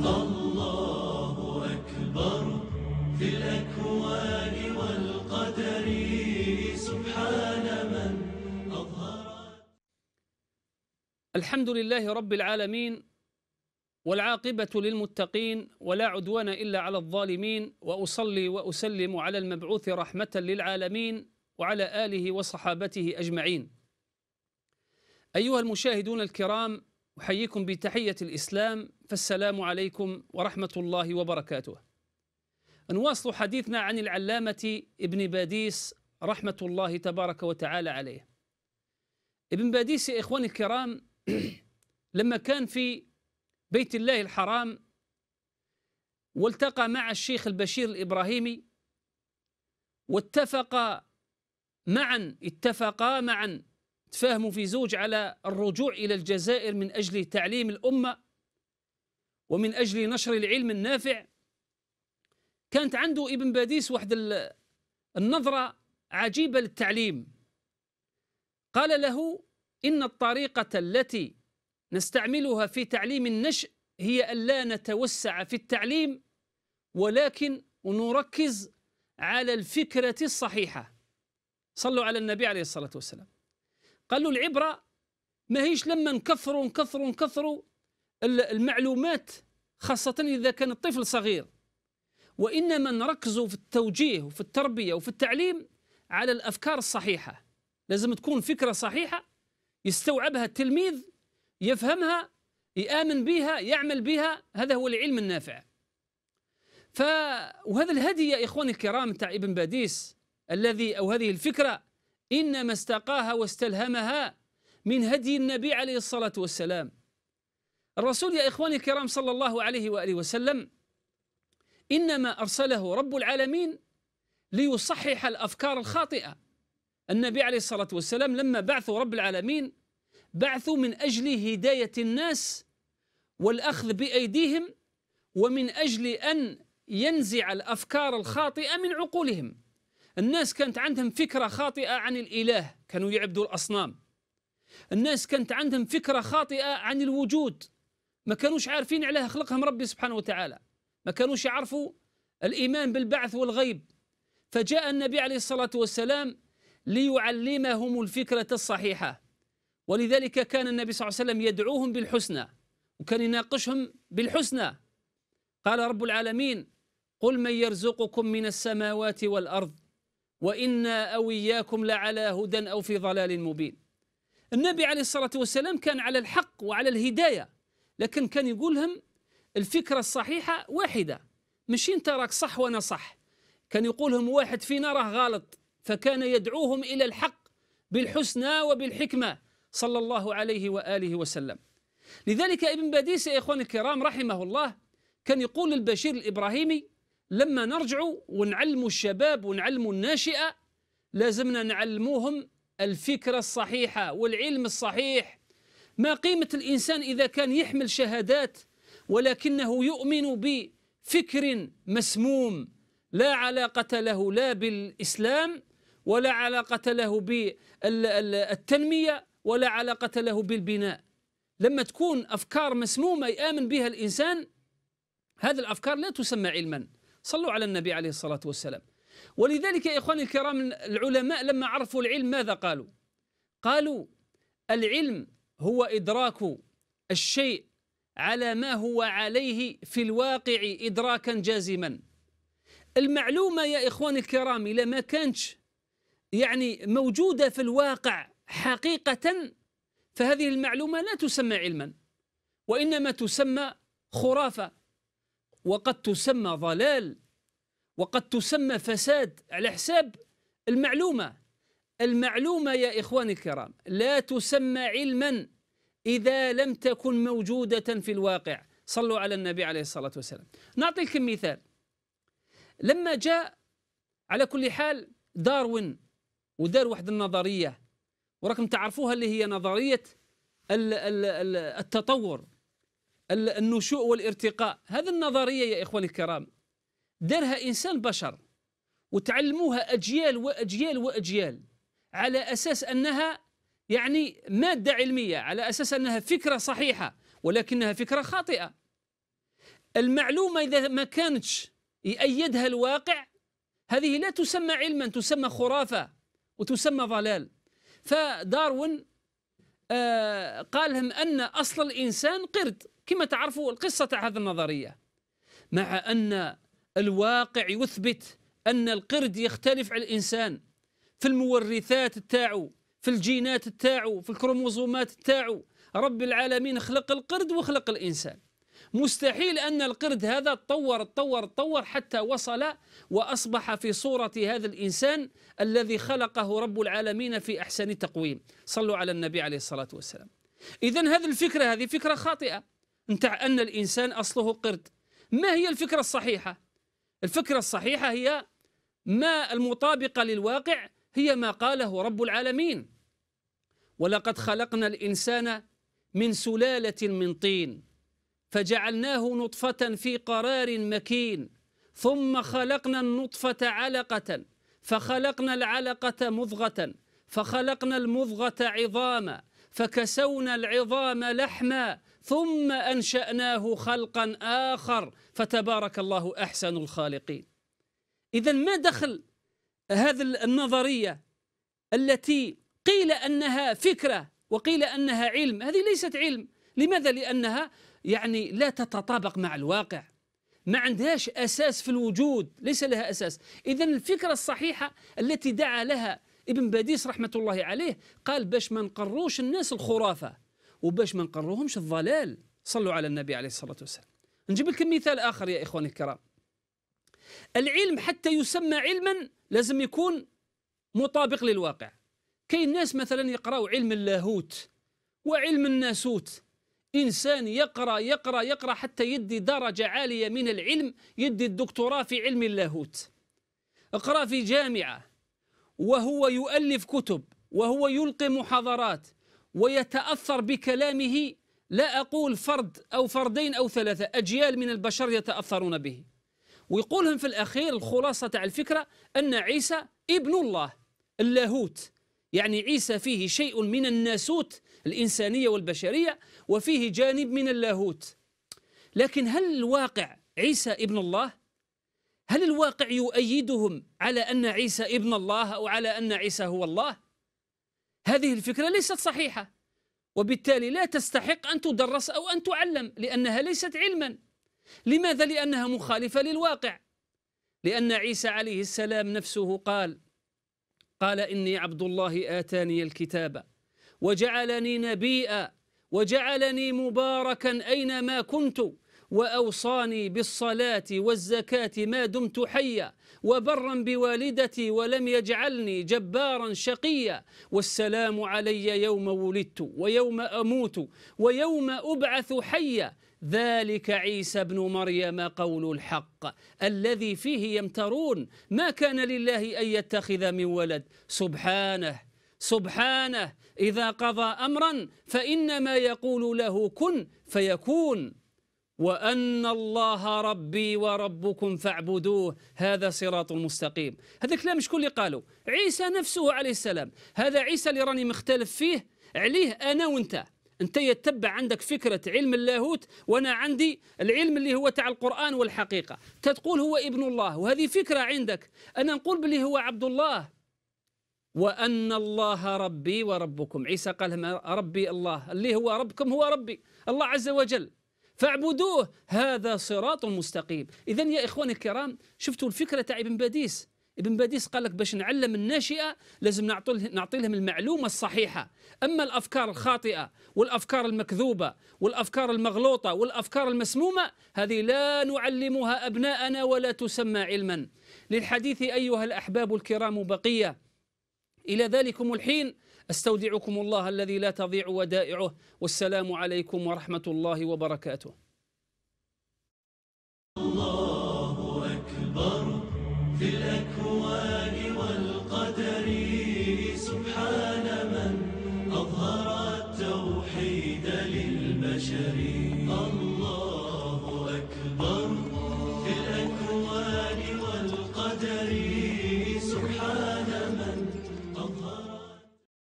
الله أكبر في الأكوان والقدر سبحان من أظهر الحمد لله رب العالمين والعاقبة للمتقين ولا عدوان إلا على الظالمين وأصلي وأسلم على المبعوث رحمة للعالمين وعلى آله وصحابته أجمعين أيها المشاهدون الكرام أحييكم بتحية الإسلام فالسلام عليكم ورحمة الله وبركاته نواصل حديثنا عن العلامة ابن باديس رحمة الله تبارك وتعالى عليه ابن باديس يا إخواني الكرام لما كان في بيت الله الحرام والتقى مع الشيخ البشير الإبراهيمي واتفقا معا اتفقا معا تفاهموا في زوج على الرجوع إلى الجزائر من أجل تعليم الأمة ومن أجل نشر العلم النافع كانت عنده ابن باديس واحد النظرة عجيبة للتعليم قال له إن الطريقة التي نستعملها في تعليم النشء هي ألا نتوسع في التعليم ولكن نركز على الفكرة الصحيحة صلوا على النبي عليه الصلاة والسلام قال له العبرة ما هيش لما نكثروا نكثروا نكثروا المعلومات خاصة إذا كان الطفل صغير وإنما نركز في التوجيه وفي التربية وفي التعليم على الأفكار الصحيحة لازم تكون فكرة صحيحة يستوعبها التلميذ يفهمها يآمن بها يعمل بها هذا هو العلم النافع ف وهذا الهدي يا إخواني الكرام تاع ابن باديس الذي أو هذه الفكرة إنما استقاها واستلهمها من هدي النبي عليه الصلاة والسلام الرسول يا إخواني الكرام صلى الله عليه وآله وسلم إنما أرسله رب العالمين ليصحح الأفكار الخاطئة النبي عليه الصلاة والسلام لما بعثوا رب العالمين بعثوا من أجل هداية الناس والأخذ بأيديهم ومن أجل أن ينزع الأفكار الخاطئة من عقولهم الناس كانت عندهم فكرة خاطئة عن الإله كانوا يعبدوا الأصنام الناس كانت عندهم فكرة خاطئة عن الوجود ما كانوش عارفين علاه خلقهم ربي سبحانه وتعالى ما كانوش يعرفوا الإيمان بالبعث والغيب فجاء النبي عليه الصلاة والسلام ليعلمهم الفكرة الصحيحة ولذلك كان النبي صلى الله عليه وسلم يدعوهم بالحسنى وكان يناقشهم بالحسنى قال رب العالمين قل من يرزقكم من السماوات والأرض وإنا أو إياكم لعلى هدى أو في ضلال مبين النبي عليه الصلاة والسلام كان على الحق وعلى الهداية لكن كان يقولهم الفكرة الصحيحة واحدة مش انت راك صح وانا صح كان يقولهم واحد فينا راه غلط فكان يدعوهم إلى الحق بالحسنى وبالحكمة صلى الله عليه وآله وسلم لذلك ابن باديس يا إخواني الكرام رحمه الله كان يقول للبشير الإبراهيمي لما نرجع ونعلم الشباب ونعلم الناشئة لازمنا نعلموهم الفكرة الصحيحة والعلم الصحيح ما قيمة الإنسان إذا كان يحمل شهادات ولكنه يؤمن بفكر مسموم لا علاقة له لا بالإسلام ولا علاقة له بالتنمية ولا علاقة له بالبناء لما تكون أفكار مسمومة يآمن بها الإنسان هذه الأفكار لا تسمى علما صلوا على النبي عليه الصلاة والسلام ولذلك يا إخواني الكرام العلماء لما عرفوا العلم ماذا قالوا قالوا العلم هو إدراك الشيء على ما هو عليه في الواقع إدراكا جازما المعلومة يا إخواني الكرام إذا ما كانتش يعني موجودة في الواقع حقيقة فهذه المعلومة لا تسمى علما وإنما تسمى خرافة وقد تسمى ضلال وقد تسمى فساد على حساب المعلومة المعلومة يا إخواني الكرام لا تسمى علما إذا لم تكن موجودة في الواقع صلوا على النبي عليه الصلاة والسلام نعطيكم مثال لما جاء على كل حال داروين ودار واحد النظرية وراكم تعرفوها اللي هي نظرية التطور النشوء والارتقاء هذه النظرية يا إخواني الكرام دارها إنسان بشر وتعلموها أجيال وأجيال وأجيال على اساس انها يعني ماده علميه على اساس انها فكره صحيحه ولكنها فكره خاطئه المعلومه اذا ما كانتش يأيدها الواقع هذه لا تسمى علما تسمى خرافه وتسمى ضلال فداروين آه قال ان اصل الانسان قرد كما تعرفوا القصه تاع هذه النظريه مع ان الواقع يثبت ان القرد يختلف عن الانسان في المورثات تاعو في الجينات تاعو في الكروموزومات تاعو رب العالمين خلق القرد وخلق الإنسان مستحيل أن القرد هذا تطور تطور تطور حتى وصل وأصبح في صورة هذا الإنسان الذي خلقه رب العالمين في أحسن تقويم صلوا على النبي عليه الصلاة والسلام إذا هذه الفكرة هذه فكرة خاطئة نتاع أن الإنسان أصله قرد ما هي الفكرة الصحيحة؟ الفكرة الصحيحة هي ما المطابقة للواقع هي ما قاله رب العالمين ولقد خلقنا الإنسان من سلالة من طين فجعلناه نطفة في قرار مكين ثم خلقنا النطفة علقة فخلقنا العلقة مضغة فخلقنا المضغة عظاما فكسونا العظام لحما ثم أنشأناه خلقا آخر فتبارك الله أحسن الخالقين إذا ما دخل هذه النظريه التي قيل انها فكره وقيل انها علم هذه ليست علم لماذا لانها يعني لا تتطابق مع الواقع ما عندهاش اساس في الوجود ليس لها اساس اذا الفكره الصحيحه التي دعا لها ابن باديس رحمه الله عليه قال باش ما نقروش الناس الخرافه وباش ما نقروهمش الضلال صلوا على النبي عليه الصلاه والسلام نجيب لكم مثال اخر يا اخواني الكرام العلم حتى يسمى علما لازم يكون مطابق للواقع كاين ناس مثلا يقراوا علم اللاهوت وعلم الناسوت انسان يقرا يقرا يقرا حتى يدي درجه عاليه من العلم يدي الدكتوراه في علم اللاهوت اقرا في جامعه وهو يؤلف كتب وهو يلقي محاضرات ويتاثر بكلامه لا اقول فرد او فردين او ثلاثه اجيال من البشر يتاثرون به ويقولهم في الأخير الخلاصة تاع الفكرة أن عيسى ابن الله اللاهوت يعني عيسى فيه شيء من الناسوت الإنسانية والبشرية وفيه جانب من اللاهوت لكن هل الواقع عيسى ابن الله؟ هل الواقع يؤيدهم على أن عيسى ابن الله أو على أن عيسى هو الله؟ هذه الفكرة ليست صحيحة وبالتالي لا تستحق أن تدرس أو أن تعلم لأنها ليست علما لماذا؟ لأنها مخالفة للواقع لأن عيسى عليه السلام نفسه قال قال إني عبد الله آتاني الكتاب وجعلني نبيئا وجعلني مباركا أينما كنت واوصاني بالصلاه والزكاه ما دمت حيا وبرا بوالدتي ولم يجعلني جبارا شقيا والسلام علي يوم ولدت ويوم اموت ويوم ابعث حيا ذلك عيسى ابن مريم قول الحق الذي فيه يمترون ما كان لله أن يتخذ من ولد سبحانه سبحانه إذا قضى أمرا فإنما يقول له كن فيكون وأن الله ربي وربكم فاعبدوه هذا صراط مستقيم هذا الكلام شكون اللي قالوا عيسى نفسه عليه السلام هذا عيسى اللي راني مختلف فيه عليه أنا وأنت أنت يتبع عندك فكرة علم اللاهوت وأنا عندي العلم اللي هو تاع القرآن والحقيقة تقول هو ابن الله وهذه فكرة عندك أنا نقول باللي هو عبد الله وأن الله ربي وربكم عيسى قال ربي الله اللي هو ربكم هو ربي الله عز وجل فاعبدوه هذا صراط مستقيم إذا يا إخواني الكرام شفتوا الفكرة تاع ابن باديس ابن باديس قال لك باش نعلم الناشئه لازم نعطي لهم المعلومه الصحيحه اما الافكار الخاطئه والافكار المكذوبه والافكار المغلوطه والافكار المسمومه هذه لا نعلمها ابناءنا ولا تسمى علما للحديث ايها الاحباب الكرام بقيه الى ذلكم الحين استودعكم الله الذي لا تضيع ودائعه والسلام عليكم ورحمه الله وبركاته